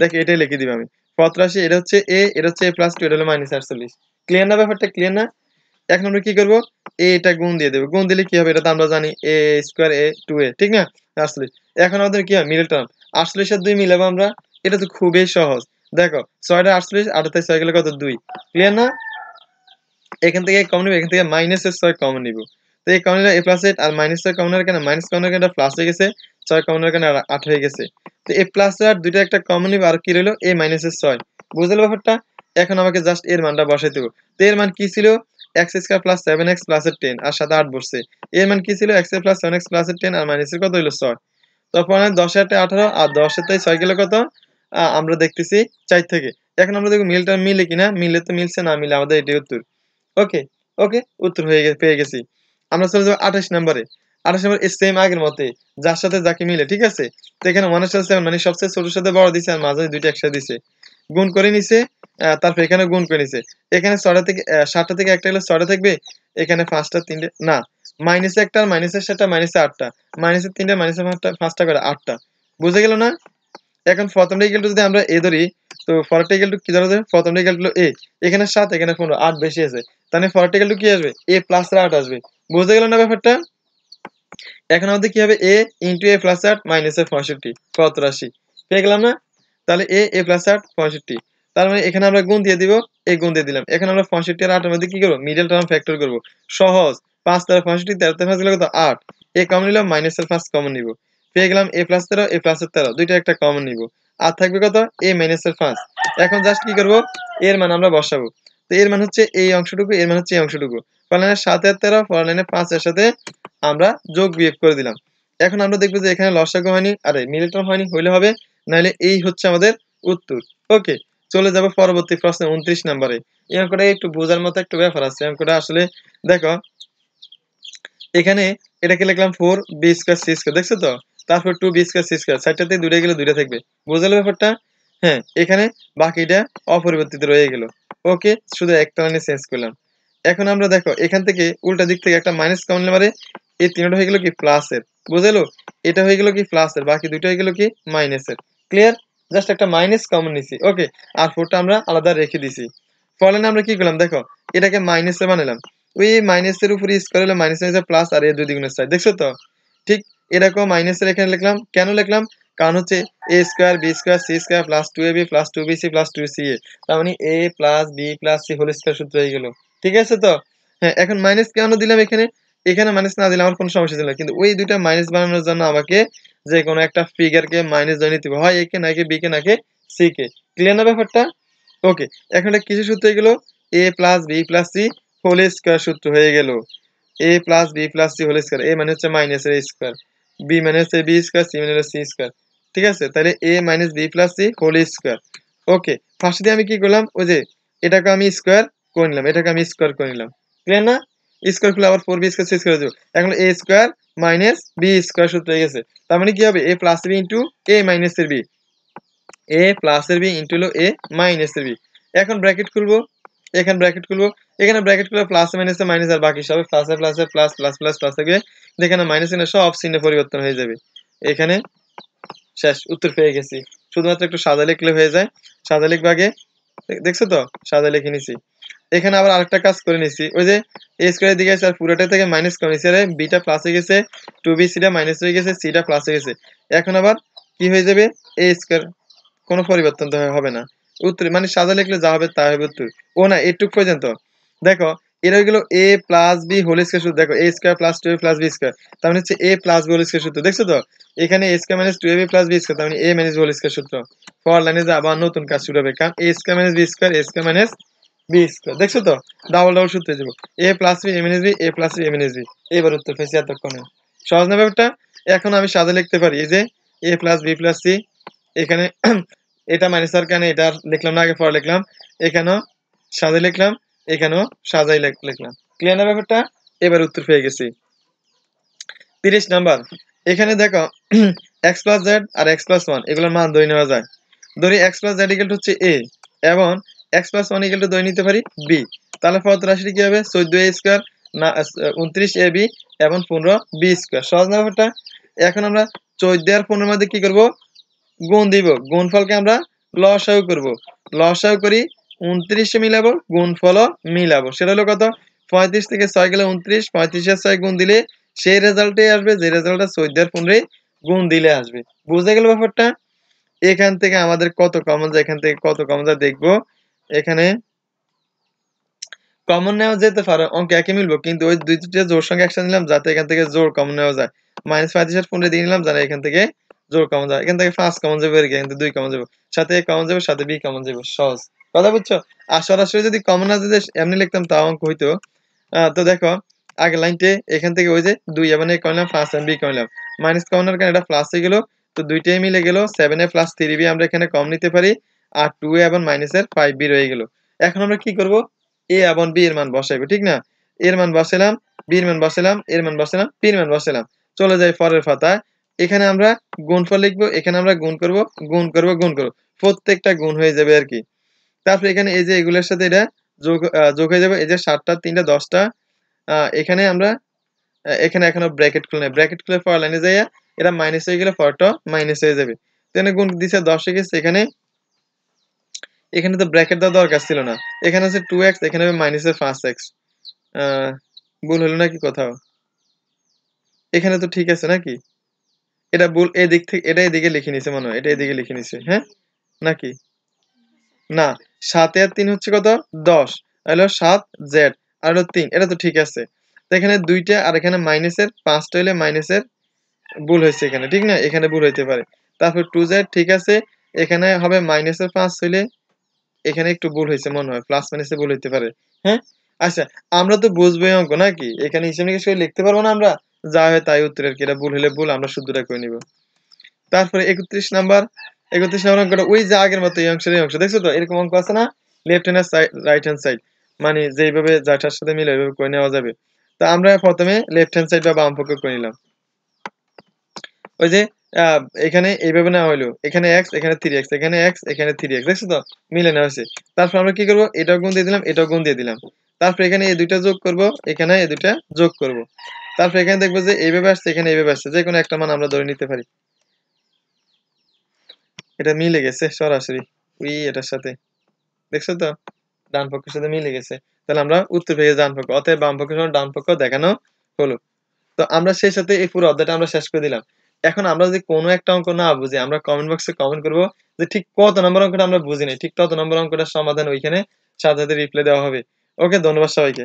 দেখ এটাই লিখে দিবে আমি সতেরাশি এটা হচ্ছে এ এটা হচ্ছে এ প্লাস টু এটা হলো মাইনাস আটচল্লিশ ক্লিয়ার না ব্যাপারটা ক্লিয়ার না এখন আমরা কি করবো এ এটা গুণ দিয়ে দেবো গুণ দিলে কি হবে এটা তো আমরা জানি এ স্কোয়ার এ টু এ ঠিক না আটচল্লিশ এখন আমাদের কি হয় মিডল টার্ম আটচল্লিশের দুই মিলাবো আমরা এটা তো খুবই সহজ দেখো ছয়টা আটচল্লিশ আটাতে ছয় গেলে কত দুই ক্লিয়ার না এখান থেকে কম নিবো এখান থেকে মাইনাসের ছয় কম নিবো তো এই কম নিলে এ প্লাস এইট আর মাইনাস ছয় কম নেওয়ার কেন মাইনাস কম নেওয়ার কেন প্লাস হয়ে গেছে ছয় কমন এখানে আট হয়ে গেছে তো এ প্লাস আর দুইটা একটা কমন নিবে আর কি রইলো এ এর ছয় বুঝলো ব্যাপারটা এখন আমাকে জাস্ট এর মানটা বসাই দেবো তো এর মান কি ছিল X square plus seven X এর টেন আর সাথে আট বসছে এর মান কি ছিল এক্স এর প্লাস সেভেন এক্স প্লাসের টেন আর এর কত হইলো ছয় তারপর দশ হাজার আঠারো আর দশ হাজার ছয় গেলে কত আমরা দেখতেছি চার থেকে এখন আমরা দেখবো মিলটা মিলে কিনা মিলে তো মিলছে না মিলে আমাদের এটি উত্তর ওকে ওকে উত্তর হয়ে পেয়ে গেছি আমরা চলে যাবো আঠাশ নম্বরে আঠাশ সেম আগের মতে যার সাথে যাকে মিলে ঠিক আছে এখানে ওয়ানের সেভেন মানে সবচেয়ে ছোট সাথে বড় দিছে আর মাঝে দুইটা একসাথে দিছে গুণ করে নিছে তারপর এখানে গুণ করে নিছে এখানে ছটা থেকে সাতটা থেকে একটা গেলে ছটা থাকবে এখানে পাঁচটা তিনটে না মাইনাসে একটা আর সাতটা মাইনাসে আটটা মাইনাসের তিনটা মাইনাসের পাঁচটা পাঁচটা করে আটটা বুঝে গেল না এখন প্রথম ইকেলটু যদি আমরা এ ধরি তো ফরাটা ইকেলটু কি ধরা যাবে প্রথমটা ইকেলটু এ এখানে সাত এখানে পনেরো আট বেশি আছে তাহলে ফরাটা ইকেলটু কি আসবে এ প্লাস আট আসবে বুঝে গেল না ব্যাপারটা এখন আমাদের কি হবে এ ইন্টু এ প্লাস আট মাইনাস এ পঁয়ষট্টি রাশি পেয়ে গেলাম না তাহলে এ এ প্লাস আট পঁয়ষট্টি তার মানে এখানে আমরা গুণ দিয়ে দিব এ গুণ দিয়ে দিলাম এখানে আমরা পঁয়ষট্টি আর আটের মধ্যে কি করবো মিডিয়াল টার্ম ফ্যাক্টর করবো সহজ পাঁচ তেরো পঁয়ষট্টি তেরো তেরো গেলে কত আট এ কমন নিলাম মাইনাস এর ফার্স্ট কমন নিব পেয়ে গেলাম এ প্লাস তেরো এ এর তেরো দুইটা একটা কমন নিব আর থাকবে কত এ মাইনাস এর ফার্স্ট এখন জাস্ট কি করবো এর মান আমরা বসাবো তো এর মান হচ্ছে এই অংশটুকু এর মান হচ্ছে এই অংশটুকু সাত সাথে তেরো ফরলাইনের পাঁচের সাথে আমরা যোগ বিয়োগ করে দিলাম এখন আমরা দেখবো যে এখানে লসাগু হয়নি আরে মিলিটন হয়নি হইলে হবে নাহলে এই হচ্ছে আমাদের উত্তর ওকে চলে যাবো পরবর্তী প্রশ্ন উনত্রিশ নম্বরে এই অঙ্কটা একটু বোঝার মতো একটু ব্যাপার আছে অঙ্কটা আসলে দেখো এখানে এটাকে লিখলাম four B square C square দেখছো তো তারপর two B square C square সাইডটাতে দূরে গেলে দূরে থাকবে বোঝালো ব্যাপারটা হ্যাঁ এখানে বাকিটা অপরিবর্তিত রয়ে গেল ওকে শুধু একটা লাইনে চেঞ্জ করলাম এখন আমরা দেখো এখান থেকে উল্টা দিক থেকে একটা মাইনাস কমন নেবারে এই তিনটা হয়ে গেল কি প্লাসের বুঝলো এটা হয়ে গেল কি প্লাসের বাকি দুইটা হয়ে গেল কি মাইনাসের ক্লিয়ার জাস্ট একটা মাইনাস কমন নিছি ওকে আর ফোরটা আমরা আলাদা রেখে দিছি ফলে আমরা কি করলাম দেখো এটাকে মাইনাসে বানালাম ওই মাইনাসের উপরে স্কোয়ার হলে মাইনাস প্লাস আর এর দুই দ্বিগুণের সাইড দেখছো তো ঠিক এরকম মাইনাসের এখানে লিখলাম কেন লিখলাম কারণ হচ্ছে A square B square C square plus two A B plus two B C plus two C A তার মানে A plus B plus C whole square সূত্র হয়ে গেলো ঠিক আছে তো হ্যাঁ এখন মাইনাস কেন দিলাম এখানে এখানে মাইনাস না দিলে আমার কোনো সমস্যা ছিল কিন্তু ওই দুইটা মাইনাস বানানোর জন্য আমাকে যে কোনো একটা ফিগারকে মাইনাস দিয়ে নিতে হয় একে নাকি বি কে নাকি সি কে ক্লিয়ার না ব্যাপারটা ওকে এখন এটা কিছু সূত্র গেল A plus B plus C whole square সূত্র হয়ে গেল A plus B plus C whole square A মানে হচ্ছে মাইনাস এর স্কোয়ার বি মানে হচ্ছে B square C minus C square ঠিক আছে তাহলে A minus B plus C whole square okay first দিয়ে আমি কি করলাম ওই যে এটাকে আমি স্কোয়ার করে নিলাম এটাকে আমি স্কোয়ার করে নিলাম ক্লিয়ার না স্কোয়ার খুলে আবার ফোর বি স্কোয়ার সি দেবো এখন A square minus B square সূত্র হয়ে গেছে তার মানে কি হবে A plus B into A minus এর বি এ প্লাস এর বি ইন্টু হলো এ মাইনাস এর বি এখন ব্র্যাকেট খুলবো এখানে ব্র্যাকেট খুলবো এখানে ব্র্যাকেট খুলে প্লাস মাইনাস মাইনাস আর বাকি সব plus plus plus plus plus plus থাকবে এখানে মাইনাস এখানে সব চিহ্ন পরিবর্তন হয়ে যাবে এখানে শেষ উত্তর পেয়ে গেছি শুধুমাত্র একটু সাদা লিখলে হয়ে যায় সাদা লিখবাগে দেখছো তো সাদা লিখে নিছি এখানে আবার আরেকটা কাজ করে নিছি ওই যে এ স্কোয়ারের দিকে আর পুরোটা থেকে মাইনাস করে নিছি আর বিটা প্লাস হয়ে গেছে টু বি সিটা মাইনাস হয়ে গেছে সিটা প্লাস হয়ে গেছে এখন আবার কি হয়ে যাবে এ স্কোয়ার কোনো পরিবর্তন তো হবে না উত্তর মানে সাজা লিখলে যা হবে তা হবে উত্তর ও না এটুক পর্যন্ত দেখো এটা হয়ে গেল A plus B whole square সূত্র দেখো A square plus two A plus B square তার মানে হচ্ছে A plus B whole square সূত্র দেখছো তো এখানে A square minus two A B plus B square তার মানে এ মাইনাস হোল স্কোয়ার সূত্র ফর লাইনে যে আবার নতুন কাজ শুরু হবে কারণ A square minus B square A square minus B square দেখছো তো ডাবল ডাবল সূত্র যাবো A plus B M B A plus B M N S B এইবার উত্তর পেয়েছি এতক্ষণে সহজ না ব্যাপারটা এখন আমি সাজে লিখতে পারি এই যে A plus B plus C এখানে [clears throat] এটা মাইনাস আর কেন এটা লিখলাম না আগে পরে লিখলাম এখানেও সাজে লিখলাম এখানেও সাজাই লিখলাম ক্লিয়ার না ব্যাপারটা এবার উত্তর পেয়ে গেছি তিরিশ নাম্বার এখানে দেখো এক্স প্লাস জেড আর এক্স প্লাস ওয়ান এগুলোর মান ধরে নেওয়া যায় ধরি এক্স প্লাস জেড ইকুয়াল হচ্ছে এ এবং X plus one equal two নিতে পারি বি তাহলে প্রদত্ত রাশিটি কি হবে চোদ্দ এ স্কোয়ার না উনত্রিশ এ বি এবং পনেরো বি স্কোয়ার সহজ ব্যাপারটা এখন আমরা চোদ্দ আর পনেরোর মধ্যে কি করব গুণ দিব গুণফলকে আমরা লসাও করব লসাও করি উনত্রিশে মিলাবো গুণফলও মিলাবো সেটা হলো কত পঁয়ত্রিশ থেকে ছয় গেলে উনত্রিশ পঁয়ত্রিশের ছয় গুণ দিলে সেই রেজাল্টে আসবে যে রেজাল্টটা চোদ্দ আর পনেরোই গুণ দিলে আসবে বুঝে গেল ব্যাপারটা এখান থেকে আমাদের কত কমন যায় এখান থেকে কত কমন যায় দেখবো এখানে কমন নেওয়া যেতে পারে অঙ্ক একই মিলবো কিন্তু ওই দুই দুইটা জোর সঙ্গে একসাথে নিলাম যাতে এখান থেকে জোর কমন নেওয়া যায় মাইনাস পঁয়ত্রিশ আর পনেরো দিয়ে নিলাম যারা এখান থেকে জোর কমন যায় এখান থেকে পাঁচ কমন যাবে এখান থেকে দুই কমন যাবে সাথে এ কমন যাবে সাথে বি কমন যাবে সহজ কথা বুঝছো আর সরাসরি যদি কমন না যেতে এমনি লিখতাম তাও অঙ্ক হইতো তো দেখো আগে লাইনটে এখান থেকে ওই যে দুই এবং এ কমলাম প্লাস এম বি কমলাম মাইনাস কমনের কারণে এটা প্লাস হয়ে গেলো তো দুইটাই মিলে গেলো seven A plus three B আমরা এখানে কম নিতে পারি আর টু এ এবং মাইনাসের ফাইভ বি রয়ে গেল এখন আমরা কি করব এ এবং বি এর মান বসাইবো ঠিক না এর মান বসালাম বি এর মান বসালাম এর মান বসালাম পি এর মান বসালাম চলে যাই ফরের ফাতা এখানে আমরা গুণফল লিখবো এখানে আমরা গুণ করব গুণ করব গুণ করব প্রত্যেকটা গুণ হয়ে যাবে আর কি তারপরে এখানে এই যে এগুলোর সাথে এটা যোগ যোগ হয়ে যাবে এই যে সাতটা তিনটা দশটা এখানে আমরা এখানে এখনো ব্র্যাকেট খুলে ব্র্যাকেট খুলে ফর লাইনে যাইয়া এটা মাইনাস হয়ে গেলে ফরটা মাইনাস হয়ে যাবে এখানে গুণ দিছে দশ গেছে এখানে এখানে তো ব্র্যাকেট দেওয়া দরকার ছিল না এখানে আছে টু এক্স এখানে হবে মাইনাস এর পাঁচ এক্স ভুল হলো নাকি কোথাও এখানে তো ঠিক আছে নাকি এটা ভুল এদিক থেকে এটা এদিকে লিখে নিছে মনে হয় এটা এদিকে লিখে নিছে হ্যাঁ নাকি না সাতে আর তিন হচ্ছে কত দশ হলো সাত জেড আর হলো তিন এটা তো ঠিক আছে তো এখানে দুইটা আর এখানে মাইনাসের পাঁচটা হলে মাইনাসের ভুল হয়েছে এখানে ঠিক না এখানে ভুল হইতে পারে তারপর টু জেড ঠিক আছে এখানে হবে মাইনাসের পাঁচ হইলে এখানে একটু ভুল হয়েছে মনে হয় প্লাস মাইনাসে ভুল হইতে পারে হ্যাঁ আচ্ছা আমরা তো বুঝবই অঙ্ক নাকি এখানে হিসেব নিকেশ করে লিখতে পারবো না আমরা যা হয় তাই উত্তর আর কি এটা ভুল হলে ভুল আমরা শুদ্ধটা করে নিব তারপরে একত্রিশ নাম্বার একত্রিশ নাম্বার অঙ্কটা ওই যে আগের মতো এই অংশের এই অংশ দেখছো তো এরকম অঙ্ক আছে না left hand side right hand side মানে যেইভাবে যাটার সাথে মিলে ওইভাবে করে নেওয়া যাবে তা আমরা প্রথমে লেফট হ্যান্ড সাইড বা বাম পক্ষে করে নিলাম ওই যে এখানে এইভাবে নেওয়া হইলো এখানে এক্স এখানে থ্রি এক্স এখানে এক্স এখানে থ্রি এক্স দেখছো তো মিলে নেওয়া হয়েছে তারপর আমরা কি করবো এটাও গুণ দিয়ে দিলাম এটাও গুণ দিয়ে দিলাম তারপর এখানে এই দুইটা যোগ করব এখানে এই দুইটা যোগ করব তারপর এখানে দেখবো যে এইভাবে আসছে এখানে এইভাবে আসছে যে কোনো একটা মান আমরা ধরে নিতে পারি এটা মিলে গেছে সরাসরি উই এটার সাথে দেখছো তো ডান পক্ষের সাথে মিলে গেছে তাহলে আমরা উত্তর পেয়ে ডান পক্ষ অতএব বাম পক্ষের সঙ্গে ডান পক্ষ দেখানো হলো তো আমরা সেই সাথে এই পুরো অধ্যায়টা আমরা শেষ করে দিলাম এখন আমরা যদি কোনো একটা অঙ্ক না বুঝি আমরা কমেন্ট বক্সে কমেন্ট করব যে ঠিক কত নম্বর অঙ্কটা আমরা বুঝি নাই ঠিক তত নম্বর অঙ্কটা সমাধান ওইখানে সাথে সাথে রিপ্লাই দেওয়া হবে ওকে ধন্যবাদ সবাইকে